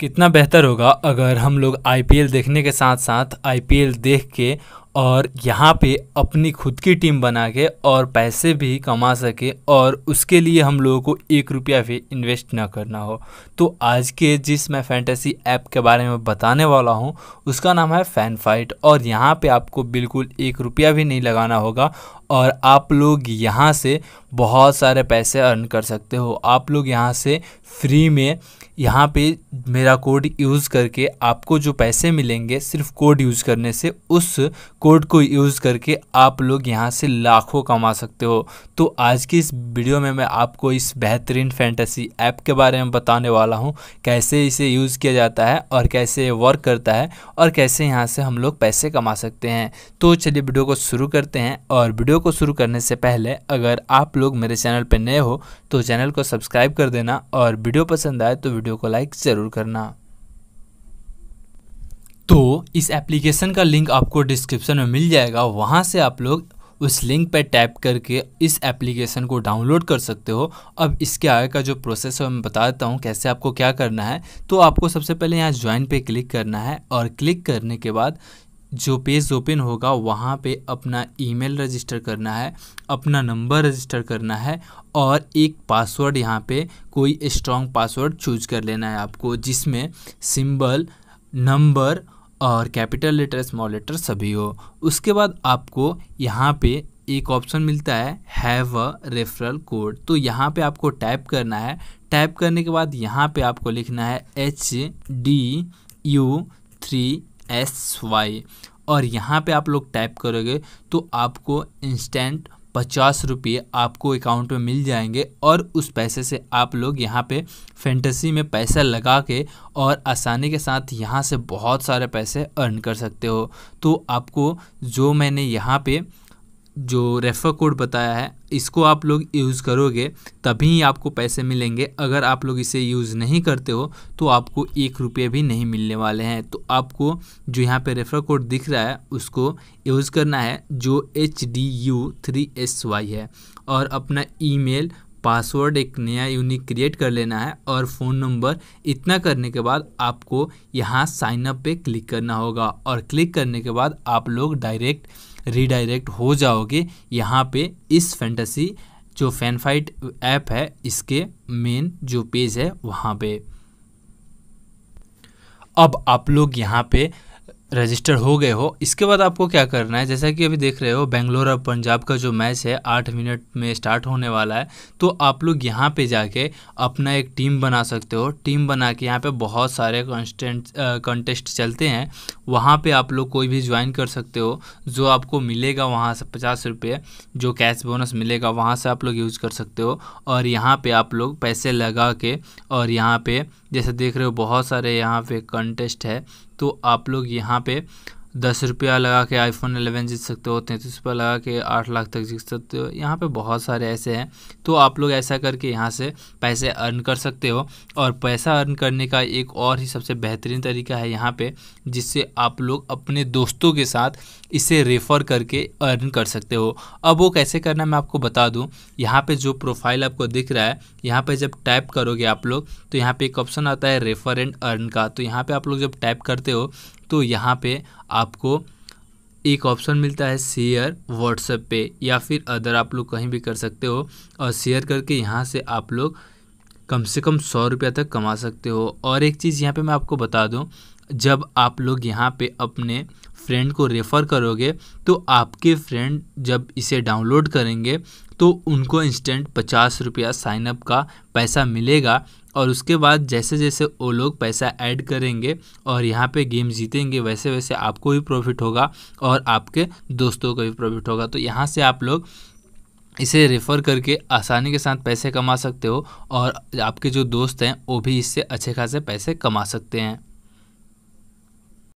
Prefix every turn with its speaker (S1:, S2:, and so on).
S1: कितना बेहतर होगा अगर हम लोग आईपीएल देखने के साथ साथ आईपीएल देख के और यहाँ पे अपनी खुद की टीम बना के और पैसे भी कमा सके और उसके लिए हम लोगों को एक रुपया भी इन्वेस्ट ना करना हो तो आज के जिस मैं फैंटेसी ऐप के बारे में बताने वाला हूँ उसका नाम है फैन फाइट और यहाँ पे आपको बिल्कुल एक रुपया भी नहीं लगाना होगा और आप लोग यहाँ से बहुत सारे पैसे अर्न कर सकते हो आप लोग यहाँ से फ्री में यहाँ पे मेरा कोड यूज़ करके आपको जो पैसे मिलेंगे सिर्फ कोड यूज़ करने से उस कोड को यूज़ करके आप लोग यहाँ से लाखों कमा सकते हो तो आज की इस वीडियो में मैं आपको इस बेहतरीन फैंटेसी ऐप के बारे में बताने वाला हूँ कैसे इसे यूज़ किया जाता है और कैसे वर्क करता है और कैसे यहाँ से हम लोग पैसे कमा सकते हैं तो चलिए वीडियो को शुरू करते हैं और वीडियो को शुरू करने से पहले अगर आप लोग मेरे चैनल पर नए हो तो चैनल को सब्सक्राइब कर देना और वीडियो पसंद आए तो वीडियो को लाइक ज़रूर करना इस एप्लीकेशन का लिंक आपको डिस्क्रिप्शन में मिल जाएगा वहाँ से आप लोग उस लिंक पर टैप करके इस एप्लीकेशन को डाउनलोड कर सकते हो अब इसके आगे का जो प्रोसेस है मैं बता देता हूँ कैसे आपको क्या करना है तो आपको सबसे पहले यहाँ ज्वाइन पे क्लिक करना है और क्लिक करने के बाद जो पेज ओपन होगा वहाँ पे अपना ईमेल रजिस्टर करना है अपना नंबर रजिस्टर करना है और एक पासवर्ड यहाँ पे कोई स्ट्रॉन्ग पासवर्ड चूज कर लेना है आपको जिसमें सिंबल नंबर और कैपिटल लेटर स्मॉल लेटर सभी हो उसके बाद आपको यहाँ पे एक ऑप्शन मिलता है हैव अ रेफरल कोड तो यहाँ पे आपको टाइप करना है टाइप करने के बाद यहाँ पे आपको लिखना है H D U three S Y और यहाँ पे आप लोग टाइप करोगे तो आपको इंस्टेंट पचास रुपये आपको अकाउंट में मिल जाएंगे और उस पैसे से आप लोग यहाँ पे फेंटेसी में पैसा लगा के और आसानी के साथ यहाँ से बहुत सारे पैसे अर्न कर सकते हो तो आपको जो मैंने यहाँ पे जो रेफर कोड बताया है इसको आप लोग यूज़ करोगे तभी आपको पैसे मिलेंगे अगर आप लोग इसे यूज़ नहीं करते हो तो आपको एक रुपये भी नहीं मिलने वाले हैं तो आपको जो यहाँ पे रेफर कोड दिख रहा है उसको यूज़ करना है जो H D U three S Y है और अपना ईमेल पासवर्ड एक नया यूनिक क्रिएट कर लेना है और फ़ोन नंबर इतना करने के बाद आपको यहाँ साइनअप पर क्लिक करना होगा और क्लिक करने के बाद आप लोग डायरेक्ट रिडायरेक्ट हो जाओगे यहाँ पे इस फैंटेसी जो फैनफाइट ऐप है इसके मेन जो पेज है वहाँ पे अब आप लोग यहाँ पे रजिस्टर हो गए हो इसके बाद आपको क्या करना है जैसा कि अभी देख रहे हो बेंगलोर और पंजाब का जो मैच है आठ मिनट में स्टार्ट होने वाला है तो आप लोग यहाँ पे जाके अपना एक टीम बना सकते हो टीम बना के यहाँ पे बहुत सारे कॉन्स्टेंट कंटेस्ट चलते हैं वहाँ पे आप लोग कोई भी ज्वाइन कर सकते हो जो आपको मिलेगा वहाँ से पचास रुपये जो कैश बोनस मिलेगा वहाँ से आप लोग यूज़ कर सकते हो और यहाँ पर आप लोग पैसे लगा के और यहाँ पर जैसे देख रहे हो बहुत सारे यहाँ पर कंटेस्ट है तो आप लोग यहाँ यहाँ पे दस रुपया लगा के आईफोन एलेवन जीत सकते हो तैंतीस रुपया लगा के आठ लाख तक जीत सकते हो यहाँ पे बहुत सारे ऐसे हैं तो आप लोग ऐसा करके यहाँ से पैसे अर्न कर सकते हो और पैसा अर्न करने का एक और ही सबसे बेहतरीन तरीका है यहाँ पे जिससे आप लोग अपने दोस्तों के साथ इसे रेफ़र करके अर्न कर सकते हो अब वो कैसे करना मैं आपको बता दूँ यहाँ पर जो प्रोफाइल आपको दिख रहा है यहाँ पर जब टाइप करोगे आप लोग तो यहाँ पर एक ऑप्शन आता है रेफ़र एंड अर्न का तो यहाँ पर आप लोग जब टाइप करते हो तो यहाँ पे आपको एक ऑप्शन मिलता है शेयर व्हाट्सएप पे या फिर अदर आप लोग कहीं भी कर सकते हो और शेयर करके यहाँ से आप लोग कम से कम सौ रुपया तक कमा सकते हो और एक चीज़ यहाँ पे मैं आपको बता दूँ जब आप लोग यहाँ पे अपने फ्रेंड को रेफ़र करोगे तो आपके फ्रेंड जब इसे डाउनलोड करेंगे तो उनको इंस्टेंट पचास रुपया साइनअप का पैसा मिलेगा और उसके बाद जैसे जैसे वो लोग पैसा ऐड करेंगे और यहाँ पे गेम जीतेंगे वैसे वैसे आपको भी प्रॉफिट होगा और आपके दोस्तों को भी प्रॉफिट होगा तो यहाँ से आप लोग इसे रेफ़र करके आसानी के साथ पैसे कमा सकते हो और आपके जो दोस्त हैं वो भी इससे अच्छे खासे पैसे कमा सकते हैं